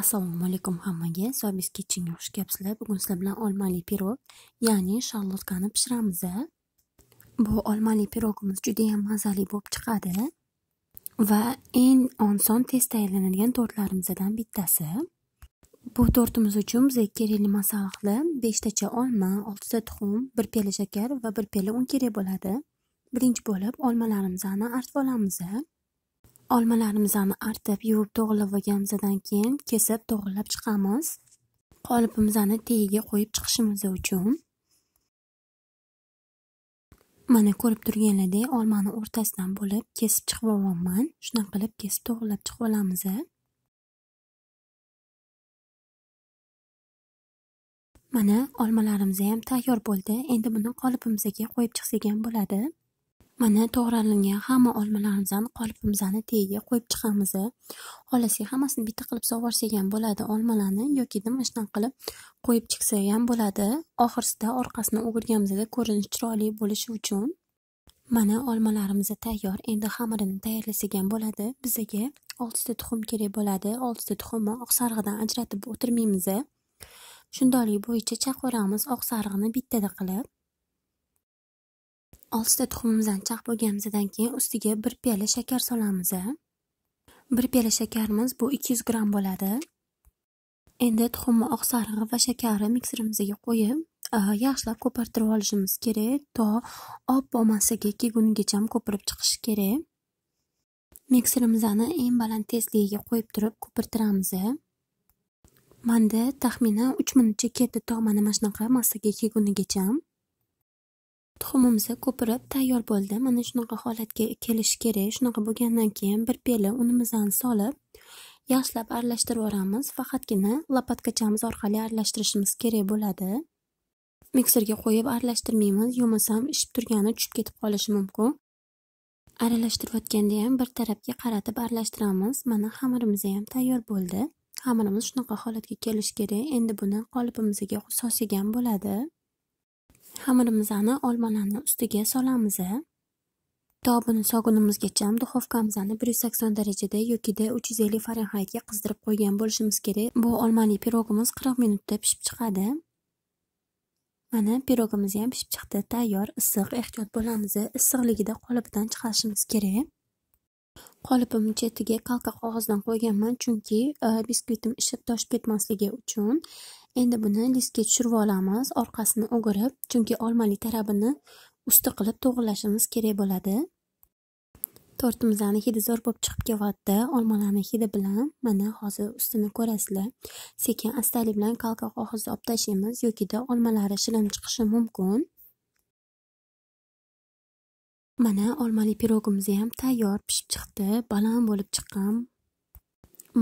assalomu alaykum hammaga zobis kitchen xush kelibsizlar bugun sizlar bilan olmali pirog ya'ni sharlotkani pishiramiz bu olmali pirogimiz ham mazali bo'lib chiqadi va eng oson tez tayyorlanadigan tortlarimizdan bittasi bu tortimiz uchun bizga kerakli masalliqlar beshtacha olma oltita tuxum bir piyola shakar va bir piyola un kerak bo'ladi birinchi bo'lib olmalarimizni artib olamiz olmalarimizni artib yuvib to'g'rilab olganimizdan keyin kesib to'g'rilab chiqamiz qolipimizni tagiga qo'yib chiqishimiz uchun mana ko'rib turganlaringdek olmani o'rtasidan bo'lib kesib chiqib olganman shunaqa qilib kesib to'g'rilab chiqib olamiz mana olmalarimiz ham tayyor bo'ldi endi buni qolipimizga qo'yib chiqsak ham bo'ladi mana to'g'ralingan hamma olmalarimizni qolipimizni tagiga qo'yib chiqamiz xohlasak hammasini bitta qilib sug'orsak ham bo'ladi olmalarni yoki mana shunaqa qilib qo'yib chiqsak ham bo'ladi oxirida orqasini o'girganimizda ko'rinishi chiroyli bo'lishi uchun mana olmalarimiz tayyor endi xamirini tayyorlasak ham bo'ladi bizaga oltita tuxum kerak bo'ladi oltita tuxumni oq sarig'idan ajratib o'tirmaymiz shundoqlik bo'yicha chaqiramiz oq sarig'ini bittada qilib oltita tuxumimizdan chaq bo'lganimizdan keyin ustiga bir piyola shakar solamiz bir piyola shakarimiz bu 200 gramm bo'ladi endi tuxumni oq sarig'i va shakarni mikserimizga qo'yib yaxshilab ko'pirtirib olishimiz kerak to oppoq massaga kelgunigacha ko'pirib chiqishi kerak mikserimizni eng baland tezligiga qo'yib turib ko'pirtiramiz manda taxminan 3 minutcha ketdi tog'mani mana shunaqa massaga kelgunigacha tuxumimizni ko'pirib tayyor bo'ldi mana shunaqa holatga kelishi kerak shunaqa bo'lgandan keyin bir beli unimizni solib yaxshilab aralashtirib yuboramiz faqatgina lopatkachamiz orqali aralashtirishimiz kerak bo'ladi mikserga qo'yib aralashtirmaymiz yumasam ishib turgani tushib ketib qolishi mumkin aralashtirayotganda ham bir tarafga qaratib aralashtiramiz mana xamirimiz ham tayyor bo'ldi xamirimiz shunaqa holatga kelishi kerak endi buni qolipimizga solsak ham bo'ladi Xamirimizni olmalarni ustiga solamiz. Tobini buni sogunimizgacha duxovkamizni 180 darajada yoki 350 Fahrenheitga qizdirib qo'ygan bo'lishimiz kerak. Bu olmali pirogimiz 40 minutda pishib chiqadi. Mana pirogimiz ham pishib chiqdi. Tayyor, issiq, ehtiyot bo'lamiz. Issiqligida qolibidan chiqarishimiz kerak. Qolipim chetiga qalqa qog'ozdan qo'yganman, chunki biskvitim ishib toshib ketmasligi uchun. Endi buni listga tushirib olamiz, orqasini o'girib, chunki olmali tarabini usti qilib to'g'irlashimiz kerak bo'ladi. Tortimizni hidi zo'r bo'lib chiqib kelyapti. Olmalarni hidi bilan mana hozir ustini ko'rasizlar. Sekin astalik bilan kalka qog'ozda olib tashlaymiz yokida olmalari shilin chiqishi mumkin. Mana olmali pirogimiz ham tayyor pishib chiqdi, baland bo'lib chiqqan.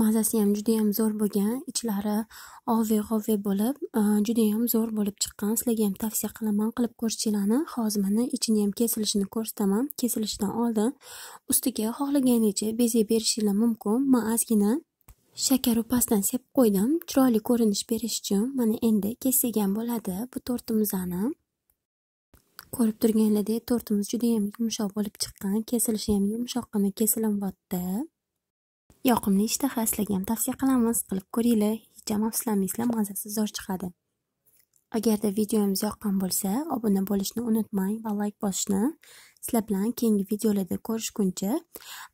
mazasi ham judayam zo'r bo'lgan ichlari ovi g'ovi bo'lib e, judayam zo'r bo'lib chiqqan sizlarga ham tavsiya qilaman qilib ko'rishinglarni mana ichini ham kesilishini ko'rsataman kesilishidan oldin ustiga xohlaganingizcha bezak berishinglar mumkin man ozgina shakar pastdan sepib qo'ydim chiroyli ko'rinish berish uchun mana endi ham bo'ladi bu to'rtimizni ko'rib turganlardek to'rtimiz judayam yumshoq bo'lib chiqqan kesilishi ham yumshoqqina kesilinyapti yoqimli ishtaha islagam tavsiya qilamiz qilib ko'ringlar hech ham afsuslanmaysizlar mazasi zo'r chiqadi agarda videomiz yoqqan bo'lsa obuna bo'lishni unutmang va like bosishni sizlar bilan keyingi videolarda ko'rishguncha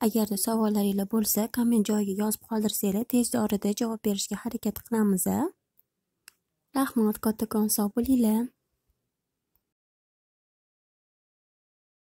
agarda savollaringlar bo'lsa komment joyiga yozib qoldirsanglar tezda orada javob berishga harakat qilamiz rahmat kattakon sog' bo'linglar